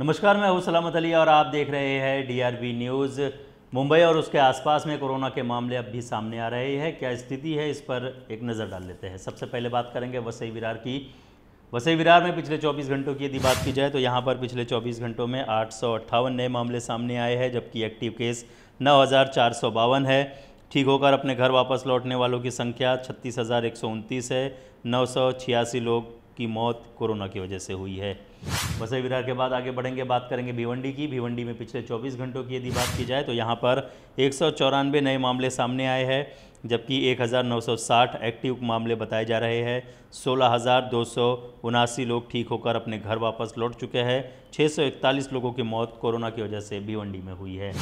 नमस्कार मैं हूँ सलामत अली और आप देख रहे हैं डीआरबी न्यूज़ मुंबई और उसके आसपास में कोरोना के मामले अब भी सामने आ रहे हैं क्या स्थिति है इस पर एक नज़र डाल लेते हैं सबसे पहले बात करेंगे वसई विरार की वसई विरार में पिछले 24 घंटों की यदि बात की जाए तो यहाँ पर पिछले 24 घंटों में आठ नए मामले सामने आए हैं जबकि एक्टिव केस नौ है ठीक होकर अपने घर वापस लौटने वालों की संख्या छत्तीस है नौ लोग की मौत कोरोना की वजह से हुई है वसई विरार के बाद आगे बढ़ेंगे बात करेंगे भिवंडी की भिवंडी में पिछले 24 घंटों की यदि बात की जाए तो यहाँ पर एक नए मामले सामने आए हैं जबकि 1960 एक्टिव मामले बताए जा रहे हैं सोलह लोग ठीक होकर अपने घर वापस लौट चुके हैं 641 लोगों की मौत कोरोना की वजह से भिवंडी में हुई है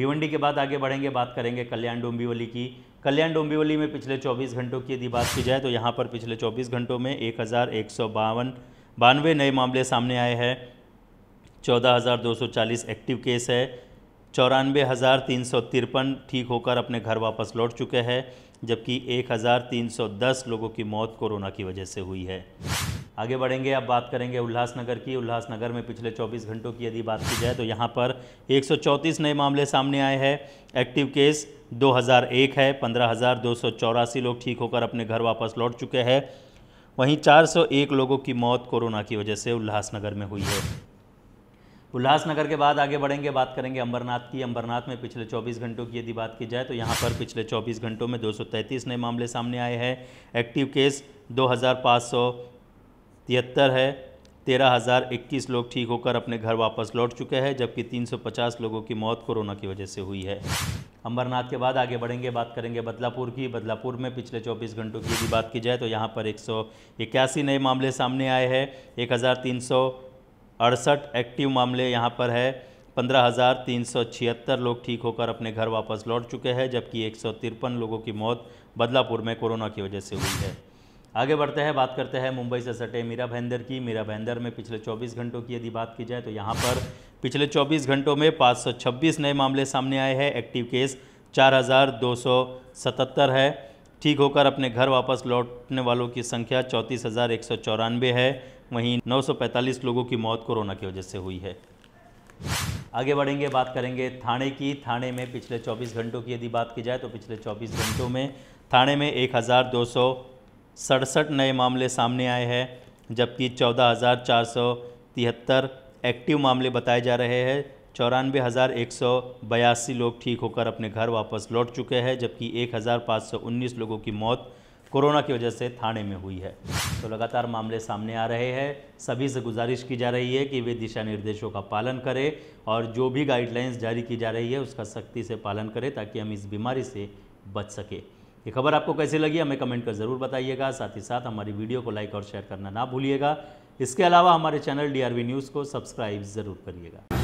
भिवंडी के बाद आगे बढ़ेंगे बात करेंगे कल्याण डोंबिवली की कल्याण डोंबिवली में पिछले 24 घंटों की यदि बात की जाए तो यहाँ पर पिछले 24 घंटों में एक हज़ार एक सौ बावन बानवे नए मामले सामने आए हैं चौदह एक्टिव केस है चौरानवे हज़ार तीन सौ तिरपन ठीक होकर अपने घर वापस लौट चुके हैं जबकि एक हज़ार तीन सौ दस लोगों की मौत कोरोना की वजह से हुई है आगे बढ़ेंगे अब बात करेंगे उल्लासनगर की उल्लासनगर में पिछले 24 घंटों की यदि बात की जाए तो यहाँ पर 134 नए मामले सामने आए हैं एक्टिव केस 2001 है पंद्रह लोग ठीक होकर अपने घर वापस लौट चुके हैं वहीं 401 लोगों की मौत कोरोना की वजह से उल्लासनगर में हुई है उल्लासनगर के बाद आगे बढ़ेंगे बात करेंगे अंबरनाथ की अंबरनाथ में पिछले 24 घंटों की यदि बात की जाए तो यहाँ पर पिछले 24 घंटों में 233 नए मामले सामने आए हैं एक्टिव केस 2573 है तेरह लोग ठीक होकर अपने घर वापस लौट चुके हैं जबकि 350 लोगों की मौत कोरोना की वजह से हुई है अंबरनाथ के बाद आगे बढ़ेंगे बात करेंगे बदलापुर की बदलापुर में पिछले 24 घंटों की यदि बात की जाए तो यहाँ पर एक नए मामले सामने आए हैं एक अड़सठ एक्टिव मामले यहाँ पर है पंद्रह हज़ार तीन सौ छिहत्तर लोग ठीक होकर अपने घर वापस लौट चुके हैं जबकि एक सौ तिरपन लोगों की मौत बदलापुर में कोरोना की वजह से हुई है आगे बढ़ते हैं बात करते हैं मुंबई से सटे मीरा भेंदर की मीरा भेंदर में पिछले 24 घंटों की यदि बात की जाए तो यहाँ पर पिछले 24 घंटों में 526 नए मामले सामने आए हैं एक्टिव केस 4,277 है ठीक होकर अपने घर वापस लौटने वालों की संख्या चौंतीस हज़ार एक सौ चौरानवे है वहीं 945 लोगों की मौत कोरोना की वजह से हुई है आगे बढ़ेंगे बात करेंगे थाने की थाने में पिछले 24 घंटों की यदि बात की जाए तो पिछले 24 घंटों में थाने में एक नए मामले सामने आए हैं जबकि चौदह एक्टिव मामले बताए जा रहे हैं चौरानवे हज़ार एक सौ बयासी लोग ठीक होकर अपने घर वापस लौट चुके हैं जबकि एक हज़ार पाँच सौ उन्नीस लोगों की मौत कोरोना की वजह से थाने में हुई है तो लगातार मामले सामने आ रहे हैं सभी से गुजारिश की जा रही है कि वे दिशा निर्देशों का पालन करें और जो भी गाइडलाइंस जारी की जा रही है उसका सख्ती से पालन करें ताकि हम इस बीमारी से बच सके ये खबर आपको कैसी लगी हमें कमेंट कर ज़रूर बताइएगा साथ ही साथ हमारी वीडियो को लाइक और शेयर करना ना भूलिएगा इसके अलावा हमारे चैनल डी न्यूज़ को सब्सक्राइब ज़रूर करिएगा